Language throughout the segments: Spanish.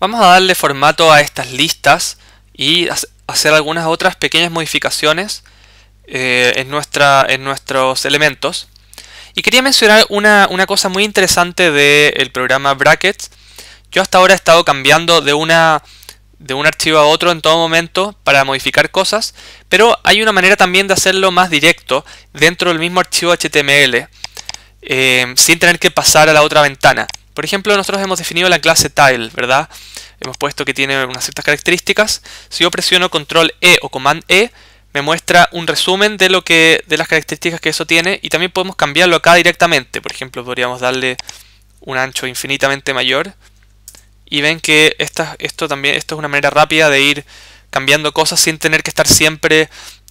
Vamos a darle formato a estas listas y hacer algunas otras pequeñas modificaciones eh, en, nuestros elementos. Y quería mencionar una, cosa muy interesante del programa Brackets. Yo hasta ahora he estado cambiando de, un archivo a otro en todo momento para modificar cosas, pero hay una manera también de hacerlo más directo dentro del mismo archivo HTML, eh, sin tener que pasar a la otra ventana. Por ejemplo, nosotros hemos definido la clase tile, ¿verdad? Hemos puesto que tiene unas ciertas características. Si yo presiono control E o command E, me muestra un resumen de lo que de las características que eso tiene y también podemos cambiarlo acá directamente. Por ejemplo, podríamos darle un ancho infinitamente mayor. Y ven que esto también esto es una manera rápida de ir cambiando cosas sin tener que estar siempre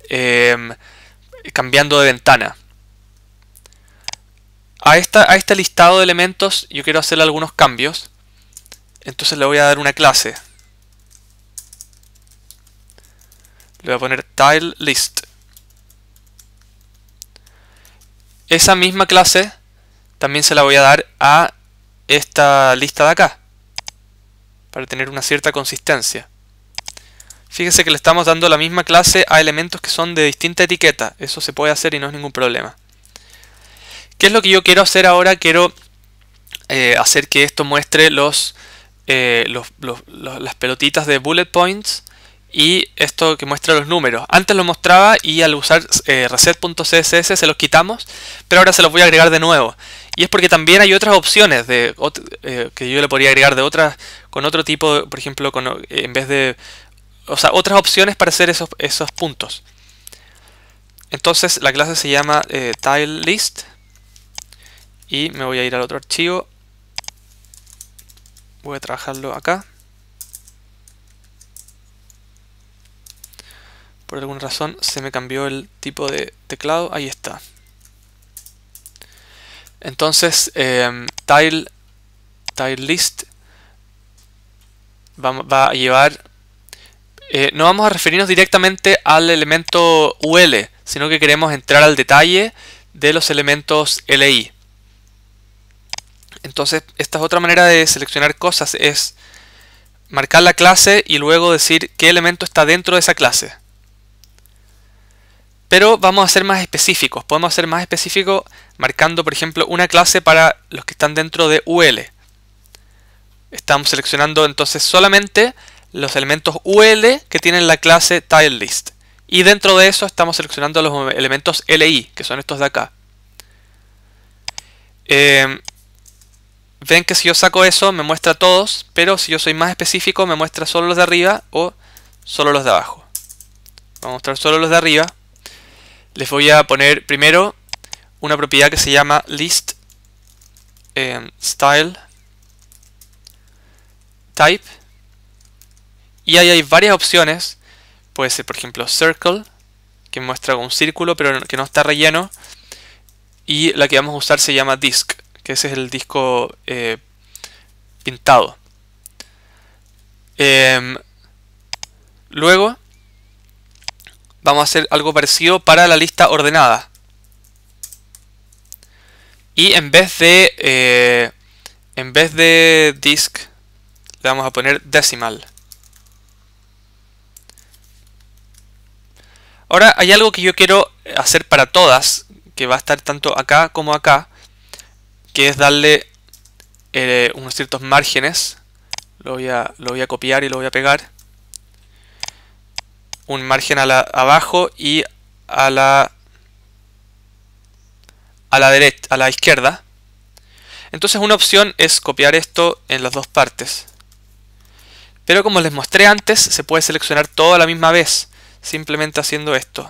em, cambiando de ventana a, esta, a este listado de elementos yo quiero hacer algunos cambios. Entonces le voy a dar una clase. Le voy a poner tile list. Esa misma clase también se la voy a dar a esta lista de acá. Para tener una cierta consistencia. Fíjese que le estamos dando la misma clase a elementos que son de distinta etiqueta. Eso se puede hacer y no es ningún problema. ¿Qué es lo que yo quiero hacer ahora? Quiero eh, hacer que esto muestre eh, los, las pelotitas de bullet points y esto que muestra los números. Antes lo mostraba y al usar eh, reset.css se los quitamos, pero ahora se los voy a agregar de nuevo. Y es porque también hay otras opciones de, que yo le podría agregar de otras, con otro tipo, por ejemplo, en vez de... O sea, otras opciones para hacer esos, esos puntos. Entonces la clase se llama tile list y me voy a ir al otro archivo voy a trabajarlo acá por alguna razón se me cambió el tipo de teclado ahí está entonces em, tile list va, a llevar eh, no vamos a referirnos directamente al elemento ul sino que queremos entrar al detalle de los elementos li entonces, esta es otra manera de seleccionar cosas, es marcar la clase y luego decir qué elemento está dentro de esa clase. Pero vamos a ser más específicos. Podemos ser más específicos marcando, por ejemplo, una clase para los que están dentro de UL. Estamos seleccionando entonces solamente los elementos UL que tienen la clase TileList. Y dentro de eso estamos seleccionando los elementos LI, que son estos de acá. Eh, ven que si yo saco eso me muestra todos, pero si yo soy más específico me muestra solo los de arriba o solo los de abajo. Vamos a mostrar solo los de arriba. Les voy a poner primero una propiedad que se llama list em, style type. Y ahí hay varias opciones. Puede ser, por ejemplo, circle, que muestra un círculo pero que no está relleno. Y la que vamos a usar se llama disk que ese es el disco eh, pintado. Em, luego vamos a hacer algo parecido para la lista ordenada. Y en vez de eh, en vez de disc, le vamos a poner decimal. Ahora hay algo que yo quiero hacer para todas, que va a estar tanto acá como acá, que es darle eh, unos ciertos márgenes. Lo voy, a, lo voy a copiar y lo voy a pegar. Un margen a la, abajo y a la a la derecha, a la izquierda. Entonces una opción es copiar esto en las dos partes. Pero como les mostré antes, se puede seleccionar todo a la misma vez, simplemente haciendo esto.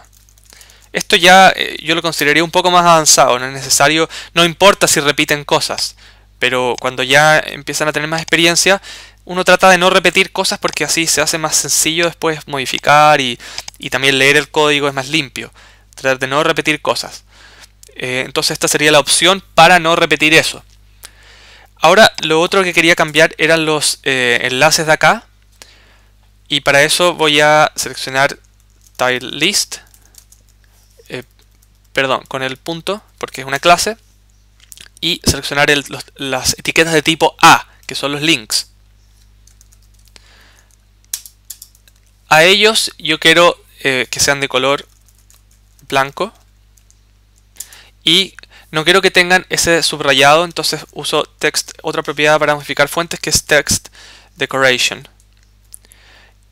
Esto ya eh, yo lo consideraría un poco más avanzado, no es necesario, no importa si repiten cosas, pero cuando ya empiezan a tener más experiencia, uno trata de no repetir cosas porque así se hace más sencillo después modificar y, también leer el código es más limpio. Tratar de no repetir cosas. Eh, entonces esta sería la opción para no repetir eso. Ahora lo otro que quería cambiar eran los eh, enlaces de acá. Y para eso voy a seleccionar Tile List perdón, con el punto, porque es una clase, y seleccionar las etiquetas de tipo A, que son los links. A ellos yo quiero eh, que sean de color blanco y no quiero que tengan ese subrayado, entonces uso text, otra propiedad para modificar fuentes que es text decoration.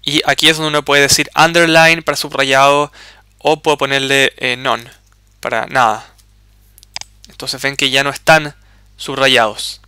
Y aquí es donde uno puede decir underline para subrayado o puedo ponerle non. Eh, none para nada. Entonces ven que ya no están subrayados.